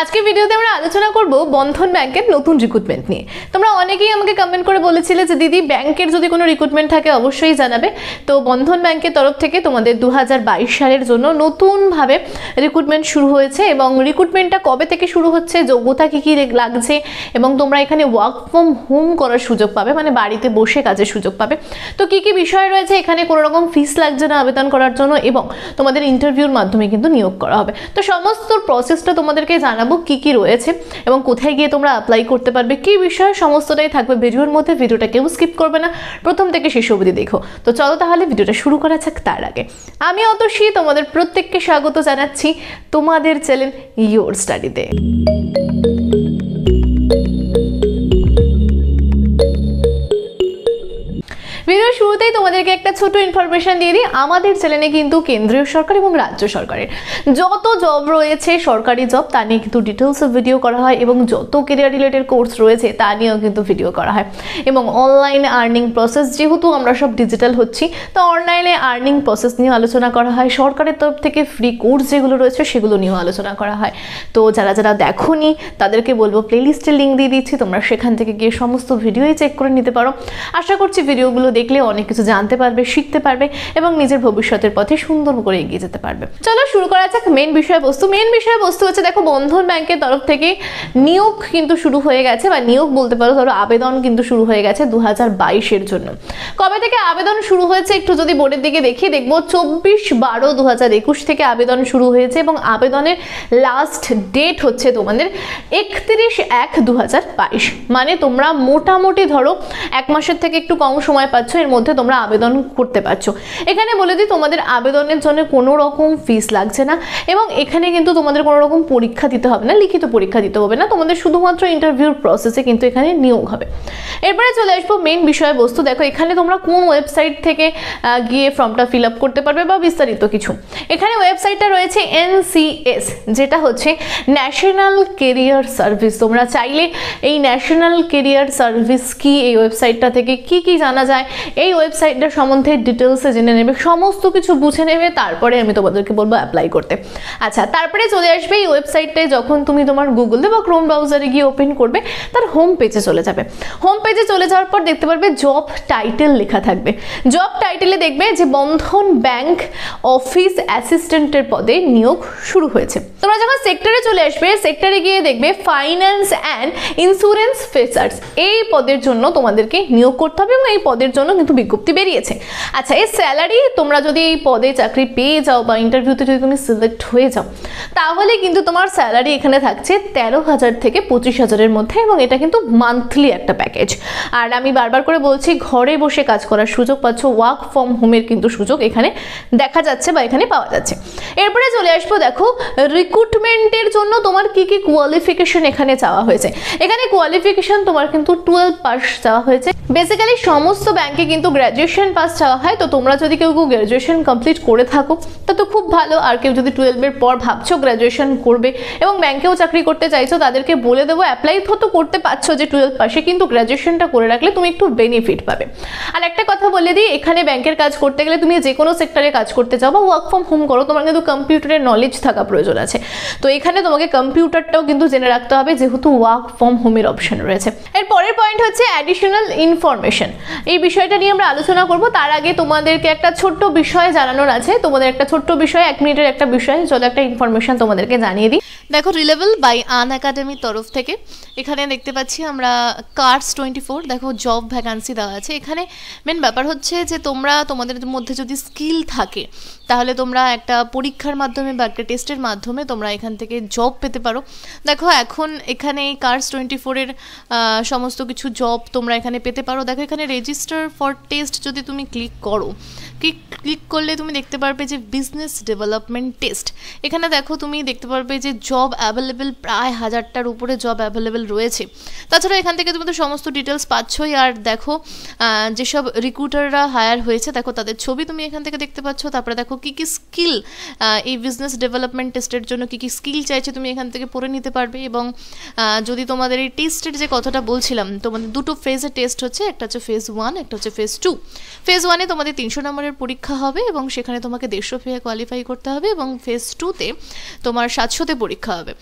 আজকে ভিডিওতে আমরা আলোচনা করব বন্ধন ব্যাংকের নতুন রিক্রুটমেন্ট নিয়ে তোমরা অনেকেই আমাকে কমেন্ট করে বলেছিলে যে দিদি ব্যাংকের যদি কোনো রিক্রুটমেন্ট থাকে অবশ্যই জানাবে তো বন্ধন ব্যাংকের তরফ থেকে তোমাদের দু সালের জন্য নতুনভাবে রিক্রুটমেন্ট শুরু হয়েছে এবং রিক্রুটমেন্টটা কবে থেকে শুরু হচ্ছে যোগ্যতা কী কী লাগছে এবং তোমরা এখানে ওয়ার্ক ফ্রম হোম করার সুযোগ পাবে মানে বাড়িতে বসে কাজের সুযোগ পাবে তো কী কী বিষয় রয়েছে এখানে কোনো রকম ফিস লাগছে না আবেদন করার জন্য এবং তোমাদের ইন্টারভিউর মাধ্যমে কিন্তু নিয়োগ করা হবে তো সমস্ত প্রসেসটা তোমাদেরকে জানা জানাবো কি কি রয়েছে এবং কোথায় গিয়ে তোমরা অ্যাপ্লাই করতে পারবে কি বিষয়ে সমস্তটাই থাকবে ভিডিওর মধ্যে ভিডিওটা কেউ স্কিপ করবে না প্রথম থেকে শেষ অবধি দেখো তো চলো তাহলে ভিডিওটা শুরু করা যাক তার আগে আমি অতসী তোমাদের প্রত্যেককে স্বাগত জানাচ্ছি তোমাদের চ্যানেল ইউর স্টাডিতে তোমাদেরকে একটা ছোট ইনফরমেশন দিয়ে দিই আমাদের চ্যানেলে কিন্তু কেন্দ্রীয় সরকার এবং রাজ্য সরকারের যত জব রয়েছে সরকারি জব তা নিয়ে কিন্তু ডিটেলস ভিডিও করা হয় এবং যত কেরিয়ার রিলেটেড কোর্স রয়েছে তা নিয়েও কিন্তু ভিডিও করা হয় এবং অনলাইন আর্নিং প্রসেস যেহেতু আমরা সব ডিজিটাল হচ্ছি তো অনলাইনে আর্নিং প্রসেস নিয়ে আলোচনা করা হয় সরকারের তরফ থেকে ফ্রি কোর্স যেগুলো রয়েছে সেগুলো নিয়েও আলোচনা করা হয় তো যারা যারা দেখোনি তাদেরকে বলবো প্লেলিস্টের লিঙ্ক দিয়ে দিচ্ছি তোমরা সেখান থেকে গিয়ে সমস্ত ভিডিওই চেক করে নিতে পারো আশা করছি ভিডিওগুলো দেখলে অনেক কিছু জানতে পারবে শিখতে পারবে এবং নিজের ভবিষ্যতের পথে সুন্দর করে এগিয়ে যেতে পারবে চলো শুরু করা যাক মেন বিষয়বস্তু মেন বিষয়বস্তু হচ্ছে দেখো বন্ধন ব্যাংকের তরফ থেকে নিয়োগ কিন্তু শুরু হয়ে গেছে বা নিয়োগ বলতে পারো ধরো আবেদন কিন্তু শুরু হয়ে গেছে দু হাজার জন্য কবে থেকে আবেদন শুরু হয়েছে একটু যদি বোর্ডের দিকে দেখি দেখবো চব্বিশ বারো দু একুশ থেকে আবেদন শুরু হয়েছে এবং আবেদনের লাস্ট ডেট হচ্ছে তোমাদের একত্রিশ এক দু মানে তোমরা মোটামুটি ধরো এক মাসের থেকে একটু কম সময় পাচ্ছ এর মধ্যে তোমরা তোমরা আবেদন করতে পারছো এখানে বলে দিই তোমাদের আবেদনের জন্য কোনো রকম ফিস লাগছে না এবং এখানে কিন্তু তোমাদের কোনো রকম পরীক্ষা দিতে হবে না লিখিত পরীক্ষা দিতে হবে না তোমাদের শুধুমাত্র ইন্টারভিউর প্রসেসে কিন্তু এখানে নিয়োগ হবে এরপরে চলে আসবো মেন বিষয়বস্তু দেখো এখানে তোমরা কোন ওয়েবসাইট থেকে গিয়ে ফর্মটা ফিল আপ করতে পারবে বা বিস্তারিত কিছু এখানে ওয়েবসাইটটা রয়েছে এনসিএস যেটা হচ্ছে ন্যাশনাল কেরিয়ার সার্ভিস তোমরা চাইলে এই ন্যাশনাল কেরিয়ার সার্ভিস কি এই ওয়েবসাইটটা থেকে কি কি জানা যায় এই ওয়েবসাইট ওয়েবসাইটটার সম্বন্ধে ডিটেলসে জেনে নেবে সমস্ত কিছু বুঝে নেবে তারপরে আমি তোমাদেরকে বলবো অ্যাপ্লাই করতে আচ্ছা তারপরে চলে আসবে এই ওয়েবসাইটটায় যখন তুমি তোমার গুগলে বা ক্রোম ব্রাউজারে গিয়ে ওপেন করবে তার হোম পেজে চলে যাবে হোম পেজে চলে যাওয়ার পর দেখতে পারবে জব টাইটেল লেখা থাকবে জব টাইটেলে দেখবে যে বন্ধন ব্যাংক অফিস অ্যাসিস্ট্যান্টের পদে নিয়োগ শুরু হয়েছে তোমরা যখন সেক্টরে চলে আসবে সেক্টরে গিয়ে দেখবে ফাইন্যান্স অ্যান্ড ইন্স্যুরেন্স ফেসার্স এই পদের জন্য তোমাদেরকে নিয়োগ করতে হবে এবং এই পদের জন্য কিন্তু বিজ্ঞপ্তি বেরিয়েছে আচ্ছা এই স্যালারি তোমরা যদি এই পদে চাকরি পেয়ে যাও বা ইন্টারভিউতে যদি তুমি সিলেক্ট হয়ে যাও তাহলে কিন্তু তোমার স্যালারি এখানে থাকছে তেরো হাজার থেকে পঁচিশ হাজারের মধ্যে এবং এটা কিন্তু মান্থলি একটা প্যাকেজ আর আমি বারবার করে বলছি ঘরে বসে কাজ করার সুযোগ পাচ্ছ ওয়ার্ক ফ্রম হোমের কিন্তু সুযোগ এখানে দেখা যাচ্ছে বা এখানে পাওয়া যাচ্ছে এরপরে চলে আসবো দেখো রিক্রুটমেন্টের জন্য তোমার কি কি কোয়ালিফিকেশন এখানে চাওয়া হয়েছে এখানে কোয়ালিফিকেশন তোমার কিন্তু টুয়েলভ পাস চাওয়া হয়েছে বেসিক্যালি সমস্ত ব্যাংকে কিন্তু গ্র্যাজুয়েট গ্র্যাজুয়েশন পাস চাওয়া হয় তো তোমরা যদি কেউ কেউ গ্র্যাজুয়েশন কমপ্লিট করে থাকো তা তো খুব ভালো আর কেউ যদি টুয়েলভের পর ভাবছো গ্র্যাজুয়েশন করবে এবং ব্যাংকেও চাকরি করতে চাইছো তাদেরকে বলে দেবো অ্যাপ্লাই তো করতে পারছো যে টুয়েলভ পাশে কিন্তু গ্র্যাজুয়েশনটা করে রাখলে তুমি একটু বেনিফিট পাবে আর একটা কথা বলে দিই এখানে ব্যাংকের কাজ করতে গেলে তুমি যে কোনো সেক্টরে কাজ করতে চাও বা ওয়ার্ক ফ্রম হোম করো তোমার কিন্তু কম্পিউটারের নলেজ থাকা প্রয়োজন আছে তো এখানে তোমাকে কম্পিউটারটাও কিন্তু জেনে রাখতে হবে যেহেতু ওয়ার্ক ফ্রম হোমের অপশন রয়েছে এর পরের পয়েন্ট হচ্ছে অ্যাডিশনাল ইনফরমেশন এই বিষয়টা নিয়ে আমরা আলোচনা আলোচনা করব তার আগে তোমাদেরকে একটা ছোট্ট বিষয় জানানোর আছে তোমাদের একটা ছোট্ট বিষয় এক মিনিটের একটা বিষয় চলো একটা ইনফরমেশন তোমাদেরকে জানিয়ে দিই দেখো রিলেভেল বাই আন একাডেমির তরফ থেকে এখানে দেখতে পাচ্ছি আমরা কার্স টোয়েন্টি ফোর দেখো জব ভ্যাকান্সি দেওয়া আছে এখানে মেন ব্যাপার হচ্ছে যে তোমরা তোমাদের মধ্যে যদি স্কিল থাকে তাহলে তোমরা একটা পরীক্ষার মাধ্যমে বা একটা টেস্টের মাধ্যমে তোমরা এখান থেকে জব পেতে পারো দেখো এখন এখানে এই কার্স টোয়েন্টি ফোরের সমস্ত কিছু জব তোমরা এখানে পেতে পারো দেখো এখানে রেজিস্টার ফর টেস্ট নেক্সট যদি তুমি ক্লিক করো ক্লিক ক্লিক করলে তুমি দেখতে পারবে যে বিজনেস ডেভেলপমেন্ট টেস্ট এখানে দেখো তুমি দেখতে পারবে যে জব অ্যাভেলেবেল প্রায় হাজারটার উপরে জব অ্যাভেলেবেল রয়েছে তাছাড়া এখান থেকে তুমি তো সমস্ত ডিটেলস পাচ্ছই আর দেখো যেসব রিক্রুটাররা হায়ার হয়েছে দেখো তাদের ছবি তুমি এখান থেকে দেখতে পাচ্ছ তারপরে দেখো কী কী স্কিল এই বিজনেস ডেভেলপমেন্ট টেস্টের জন্য কী কী স্কিল চাইছে তুমি এখান থেকে পড়ে নিতে পারবে এবং যদি তোমাদের এই টেস্টের যে কথাটা বলছিলাম তোমাদের দুটো ফেজে টেস্ট হচ্ছে একটা হচ্ছে ফেজ ওয়ান একটা হচ্ছে ফেজ টু ফেজ ওয়ানে তোমাদের তিনশো নম্বরের পরীক্ষা হবে এবং সেখানে তোমাকে দেড়শো ফেয়ে কোয়ালিফাই করতে হবে এবং ফেজ টুতে তোমার সাতশোতে পরীক্ষা হবে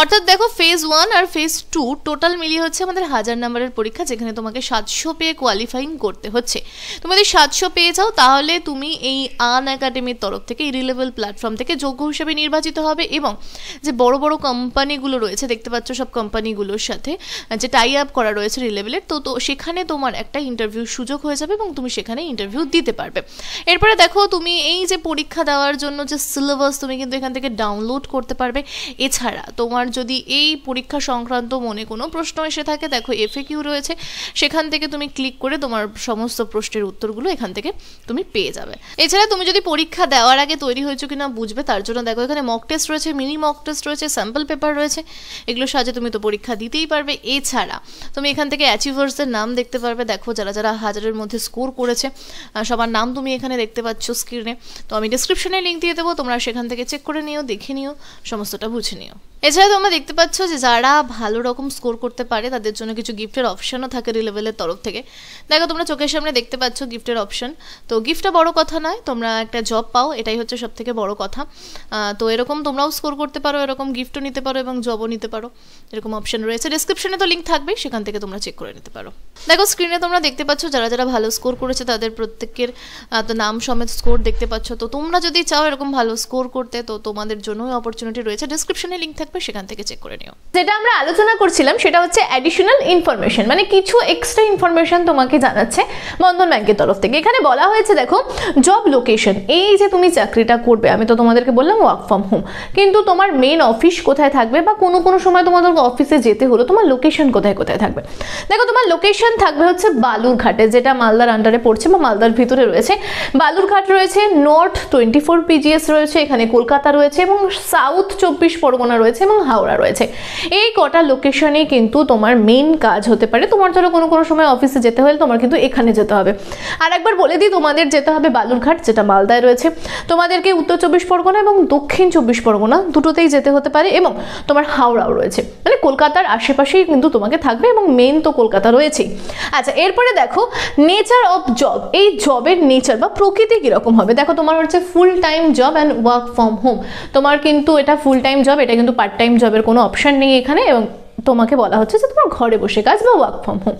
অর্থাৎ দেখো ফেজ ওয়ান আর ফেজ টু টোটাল মিলিয়ে হচ্ছে আমাদের হাজার নাম্বারের পরীক্ষা যেখানে তোমাকে সাতশো পেয়ে কোয়ালিফাইং করতে হচ্ছে তুমি যদি সাতশো পেয়ে যাও তাহলে তুমি এই আন একাডেমির তরফ থেকে ইরিলেবল প্ল্যাটফর্ম থেকে যোগ্য হিসেবে নির্বাচিত হবে এবং যে বড় বড় কোম্পানিগুলো রয়েছে দেখতে পাচ্ছ সব কোম্পানিগুলোর সাথে যে টাই আপ করা রয়েছে রিলেভেলের তো তো সেখানে তোমার একটা ইন্টারভিউ সুযোগ হয়ে যাবে এবং তুমি সেখানে ইন্টারভিউ দিতে পারবে এরপরে দেখো তুমি এই যে পরীক্ষা দেওয়ার জন্য যে সিলেবাস তুমি কিন্তু এখান থেকে ডাউনলোড করতে পারবে এছাড়া তোমার তোমার যদি এই পরীক্ষা সংক্রান্ত মনে কোনো প্রশ্ন এসে থাকে দেখো এফএকিউ রয়েছে সেখান থেকে তুমি ক্লিক করে তোমার সমস্ত প্রশ্নের উত্তরগুলো এখান থেকে তুমি পেয়ে যাবে এছাড়া তুমি যদি পরীক্ষা দেওয়ার আগে তৈরি হয়েছো কিনা বুঝবে তার জন্য দেখো এখানে মক টেস্ট রয়েছে মিনি মক টেস্ট রয়েছে স্যাম্পল পেপার রয়েছে এগুলোর সাহায্যে তুমি তো পরীক্ষা দিতেই পারবে এছাড়া তুমি এখান থেকে অ্যাচিভার্সদের নাম দেখতে পারবে দেখো যারা যারা হাজারের মধ্যে স্কোর করেছে সবার নাম তুমি এখানে দেখতে পাচ্ছ স্ক্রিনে তো আমি ডিসক্রিপশনে লিঙ্ক দিয়ে দেবো তোমরা সেখান থেকে চেক করে নিও দেখে নিও সমস্তটা বুঝে নিও এছাড়া তোমরা দেখতে পাচ্ছ যে যারা ভালো রকম স্কোর করতে পারে তাদের জন্য কিছু গিফটের অপশানও থাকে রিলেভেলের তরফ থেকে দেখো তোমরা চোখের সামনে দেখতে পাচ্ছ গিফটের অপশান তো গিফটটা বড় কথা নয় তোমরা একটা জব পাও এটাই হচ্ছে সব থেকে বড় কথা তো এরকম তোমরাও স্কোর করতে পারো এরকম গিফটও নিতে পারো এবং জবও নিতে পারো এরকম অপশান রয়েছে ডিসক্রিপশনে তো লিঙ্ক থাকবে সেখান থেকে তোমরা চেক করে নিতে পারো দেখো স্ক্রিনে তোমরা দেখতে পাচ্ছ যারা যারা ভালো স্কোর করেছে তাদের প্রত্যেকের তো নাম সমেত স্কোর দেখতে পাচ্ছ তো তোমরা যদি চাও এরকম ভালো স্কোর করতে তো তোমাদের জন্যই অপরচুনিটি রয়েছে ডিসক্রিপশনে লিঙ্ক থাকবে থাকবে সেখান থেকে চেক করে নিও যেটা আমরা আলোচনা করছিলাম সেটা হচ্ছে অ্যাডিশনাল ইনফরমেশন মানে কিছু এক্সট্রা ইনফরমেশন তোমাকে জানাচ্ছে বন্ধন ব্যাংকের তরফ থেকে এখানে বলা হয়েছে দেখো জব লোকেশন এই যে তুমি চাকরিটা করবে আমি তো তোমাদেরকে বললাম ওয়ার্ক ফ্রম হোম কিন্তু তোমার মেন অফিস কোথায় থাকবে বা কোনো কোনো সময় তোমাদের অফিসে যেতে হলো তোমার লোকেশন কোথায় কোথায় থাকবে দেখো তোমার লোকেশন থাকবে হচ্ছে বালুরঘাটে যেটা মালদার আন্ডারে পড়ছে বা মালদার ভিতরে রয়েছে বালুরঘাট রয়েছে নর্থ টোয়েন্টি ফোর পিজিএস রয়েছে এখানে কলকাতা রয়েছে এবং সাউথ চব্বিশ পরগনা রয়েছে এবং হাওড়া রয়েছে এই কটা লোকেশনে কিন্তু তোমার মেন কাজ হতে পারে তোমার ধরো কোনো কোনো সময় অফিসে যেতে হলে তোমার কিন্তু এখানে যেতে হবে আর একবার বলে দিই তোমাদের যেতে হবে বালুরঘাট যেটা মালদায় রয়েছে তোমাদেরকে উত্তর চব্বিশ পরগনা এবং দক্ষিণ চব্বিশ পরগনা দুটোতেই যেতে হতে পারে এবং তোমার হাওড়াও রয়েছে মানে কলকাতার আশেপাশেই কিন্তু তোমাকে থাকবে এবং মেন তো কলকাতা রয়েছেই আচ্ছা এরপরে দেখো নেচার অফ জব এই জবের নেচার বা প্রকৃতি কীরকম হবে দেখো তোমার হচ্ছে full time job and work from home তোমার কিন্তু এটা ফুল টাইম জব এটা কিন্তু পার্ট টাইম জবের কোনো অপশান নেই এখানে এবং তোমাকে বলা হচ্ছে যে তোমার ঘরে বসে কাজ বা ওয়ার্ক ফ্রম হোম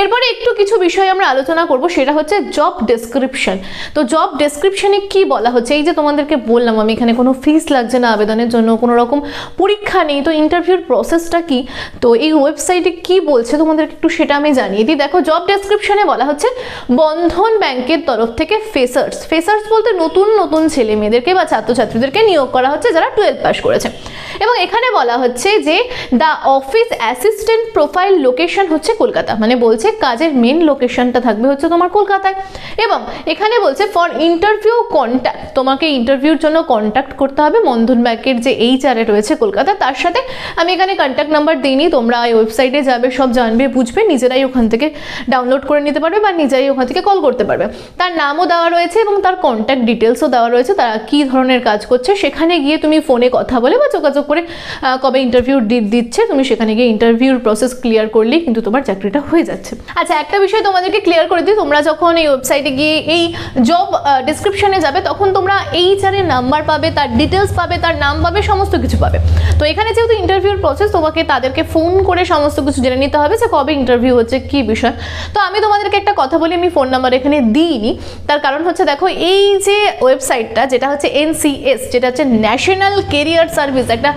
এরপরে একটু কিছু বিষয় আমরা আলোচনা করব সেটা হচ্ছে জব ডেসক্রিপশন তো জব ডেসক্রিপশনে কি বলা হচ্ছে এই যে তোমাদেরকে বললাম আমি এখানে কোনো ফিস লাগছে না আবেদনের জন্য কোনো রকম পরীক্ষা নেই তো ইন্টারভিউর প্রসেসটা কি তো এই ওয়েবসাইটে কি বলছে তোমাদেরকে একটু সেটা আমি জানিয়ে দিই দেখো জব ডেসক্রিপশনে বলা হচ্ছে বন্ধন ব্যাংকের তরফ থেকে ফেসার্স ফেসার্স বলতে নতুন নতুন ছেলে মেয়েদেরকে বা ছাত্রছাত্রীদেরকে নিয়োগ করা হচ্ছে যারা টুয়েলভ পাস করেছে এবং এখানে বলা হচ্ছে যে the office office assistant profile location হচ্ছে কলকাতা মানে বলছে কাজের মেন লোকেশনটা থাকবে হচ্ছে তোমার কলকাতায় এবং এখানে বলছে ফর ইন্টারভিউ কন্ট্যাক্ট তোমাকে ইন্টারভিউর জন্য কন্ট্যাক্ট করতে হবে মন্ধন ব্যাংকের যে এইচআরে রয়েছে কলকাতা তার সাথে আমি এখানে কন্ট্যাক্ট নাম্বার দিইনি তোমরা এই ওয়েবসাইটে যাবে সব জানবে বুঝবে নিজেরাই ওখান থেকে ডাউনলোড করে নিতে পারবে বা নিজেরাই ওখান থেকে কল করতে পারবে তার নামও দেওয়া রয়েছে এবং তার কন্ট্যাক্ট ডিটেলসও দেওয়া রয়েছে তারা কী ধরনের কাজ করছে সেখানে গিয়ে তুমি ফোনে কথা বলে বা যোগাযোগ করে কবে ইন্টারভিউ দিচ্ছে তুমি সেখানে সেখানে গিয়ে ইন্টারভিউর প্রসেস ক্লিয়ার করলেই কিন্তু তোমার চাকরিটা হয়ে যাচ্ছে আচ্ছা একটা বিষয় তোমাদেরকে ক্লিয়ার করে দিই তোমরা যখন এই ওয়েবসাইটে গিয়ে এই জব ডিসক্রিপশনে যাবে তখন তোমরা এর নাম্বার পাবে তার ডিটেলস পাবে তার নাম পাবে সমস্ত কিছু পাবে তো এখানে যেহেতু ইন্টারভিউর প্রসেস তোমাকে তাদেরকে ফোন করে সমস্ত কিছু জেনে নিতে হবে যে কবে ইন্টারভিউ হচ্ছে কি বিষয় তো আমি তোমাদেরকে একটা কথা বলি আমি ফোন নাম্বার এখানে দিইনি তার কারণ হচ্ছে দেখো এই যে ওয়েবসাইটটা যেটা হচ্ছে এনসিএস যেটা হচ্ছে ন্যাশনাল কেরিয়ার সার্ভিস একটা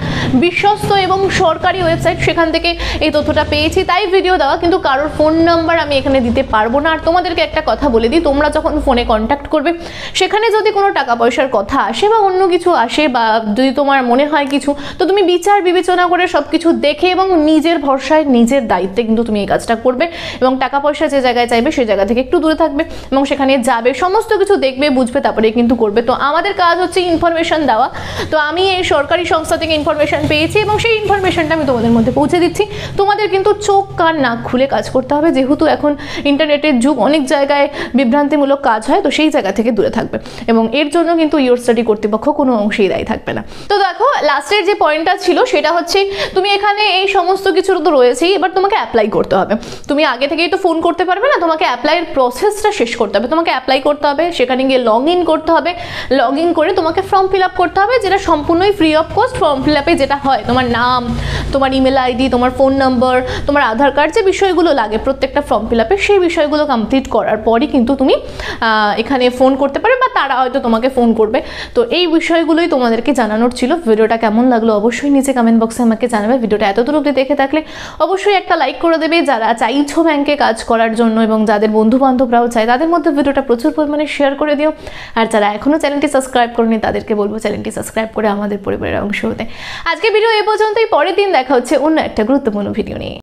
বিশ্বস্ত এবং সরকারি ওয়েবসাইট সেখানে এখান থেকে এই তথ্যটা পেয়েছি তাই ভিডিও দেওয়া কিন্তু কারোর ফোন নাম্বার আমি এখানে দিতে পারবো না আর তোমাদেরকে একটা কথা বলে দিই তোমরা যখন ফোনে কন্ট্যাক্ট করবে সেখানে যদি কোনো টাকা পয়সার কথা আসে বা অন্য কিছু আসে বা যদি তোমার মনে হয় কিছু তো তুমি বিচার বিবেচনা করে সব কিছু দেখে এবং নিজের ভরসায় নিজের দায়িত্বে কিন্তু তুমি এই কাজটা করবে এবং টাকা পয়সা যে জায়গায় চাইবে সেই জায়গা থেকে একটু দূরে থাকবে এবং সেখানে যাবে সমস্ত কিছু দেখবে বুঝবে তারপরে কিন্তু করবে তো আমাদের কাজ হচ্ছে ইনফরমেশন দেওয়া তো আমি এই সরকারি সংস্থা থেকে ইনফরমেশন পেয়েছি এবং সেই ইনফরমেশনটা আমি তোমাদের মধ্যে পৌঁছে দিচ্ছি তোমাদের কিন্তু চোখ কান নাক খুলে কাজ করতে হবে যেহেতু এখন ইন্টারনেটের যুগ অনেক জায়গায় বিভ্রান্তিমূলক কাজ হয় তো সেই জায়গা থেকে দূরে থাকবে এবং এর জন্য কিন্তু ইয়োর স্টাডি কর্তৃপক্ষ কোনো অংশেই দায়ী থাকবে না তো দেখো লাস্টের যে পয়েন্টটা ছিল সেটা হচ্ছে তুমি এখানে এই সমস্ত কিছুর তো রয়েছেই এবার তোমাকে অ্যাপ্লাই করতে হবে তুমি আগে থেকেই তো ফোন করতে পারবে না তোমাকে অ্যাপ্লাইয়ের প্রসেসটা শেষ করতে হবে তোমাকে অ্যাপ্লাই করতে হবে সেখানে গিয়ে লগ ইন করতে হবে লগ ইন করে তোমাকে ফর্ম ফিল আপ করতে হবে যেটা সম্পূর্ণই free of cost form fill আপে যেটা হয় তোমার নাম তোমার ইমেল আই আইডি তোমার ফোন নাম্বার তোমার আধার কার্ড যে বিষয়গুলো লাগে প্রত্যেকটা ফর্ম ফিল আপে সেই বিষয়গুলো কমপ্লিট করার পরই কিন্তু তুমি এখানে ফোন করতে পারো বা তারা হয়তো তোমাকে ফোন করবে তো এই বিষয়গুলোই তোমাদেরকে জানানোর ছিল ভিডিওটা কেমন লাগলো অবশ্যই নিচে কমেন্ট বক্সে আমাকে জানাবে ভিডিওটা এত দূর অব্দি দেখে থাকলে অবশ্যই একটা লাইক করে দেবে যারা চাইছো ব্যাংকে কাজ করার জন্য এবং যাদের বন্ধু বান্ধবরাও চায় তাদের মধ্যে ভিডিওটা প্রচুর পরিমাণে শেয়ার করে দিও আর যারা এখনও চ্যানেলটি সাবস্ক্রাইব করেনি তাদেরকে বলবো চ্যানেলটি সাবস্ক্রাইব করে আমাদের পরিবারের অংশ হতে আজকে ভিডিও এ পর্যন্তই পরের দিন দেখা হচ্ছে অন্য একটা গুরুত্বপূর্ণ ভিডিও নিয়ে